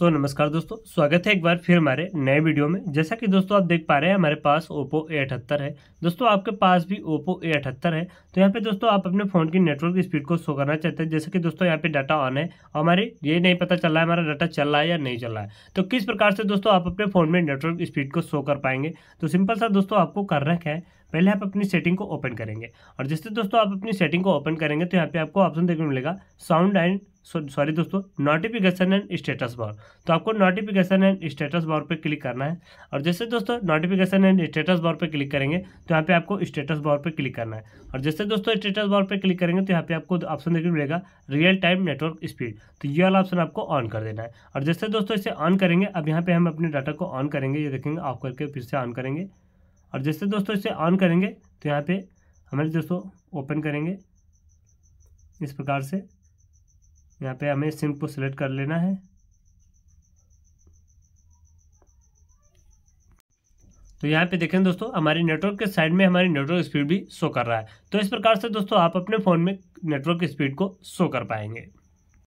तो नमस्कार दोस्तों स्वागत है एक बार फिर हमारे नए वीडियो में जैसा कि दोस्तों आप देख पा रहे हैं हमारे पास ओप्पो ए अठहत्तर है दोस्तों आपके पास भी ओप्पो ए अठहत्तर है तो यहाँ पे दोस्तों आप अपने फ़ोन की नेटवर्क स्पीड को शो करना चाहते हैं जैसे कि दोस्तों यहाँ पे डाटा ऑन है और हमारे ये नहीं पता चल रहा है हमारा डाटा चल रहा है या नहीं चल रहा है तो किस प्रकार से दोस्तों आप अपने फ़ोन में नेटवर्क स्पीड को शो कर पाएंगे तो सिंपल सा दोस्तों आपको करना क्या है पहले आप अपनी सेटिंग को ओपन करेंगे और जैसे दोस्तों आप अपनी सेटिंग को ओपन करेंगे तो यहाँ पे आपको ऑप्शन देखने को मिलेगा साउंड एंड सॉरी दोस्तों नोटिफिकेशन एंड स्टेटस बार तो आपको नोटिफिकेशन एंड स्टेटस बार पे क्लिक करना है और जैसे दोस्तों नोटिफिकेशन एंड स्टेटस बार पे क्लिक करेंगे तो यहाँ पे आपको स्टेटस बार पे क्लिक करना है और जैसे दोस्तों स्टेटस बार पे क्लिक करेंगे तो यहाँ पे आपको ऑप्शन देखने मिलेगा रियल टाइम नेटवर्क स्पीड तो ये वाला ऑप्शन आपको ऑन कर देना है और जैसे दोस्तों इसे ऑन करेंगे अब यहाँ पर हम अपने डाटा को ऑन करेंगे ये देखेंगे ऑफ करके फिर से ऑन करेंगे और जैसे दोस्तों इसे ऑन करेंगे तो यहाँ पर हमारे दोस्तों ओपन करेंगे इस प्रकार से यहाँ पे हमें सिम को सिलेक्ट कर लेना है तो यहाँ पे देखें दोस्तों हमारी नेटवर्क के साइड में हमारी नेटवर्क स्पीड भी शो कर रहा है तो इस प्रकार से दोस्तों आप अपने फ़ोन में नेटवर्क स्पीड को शो कर पाएंगे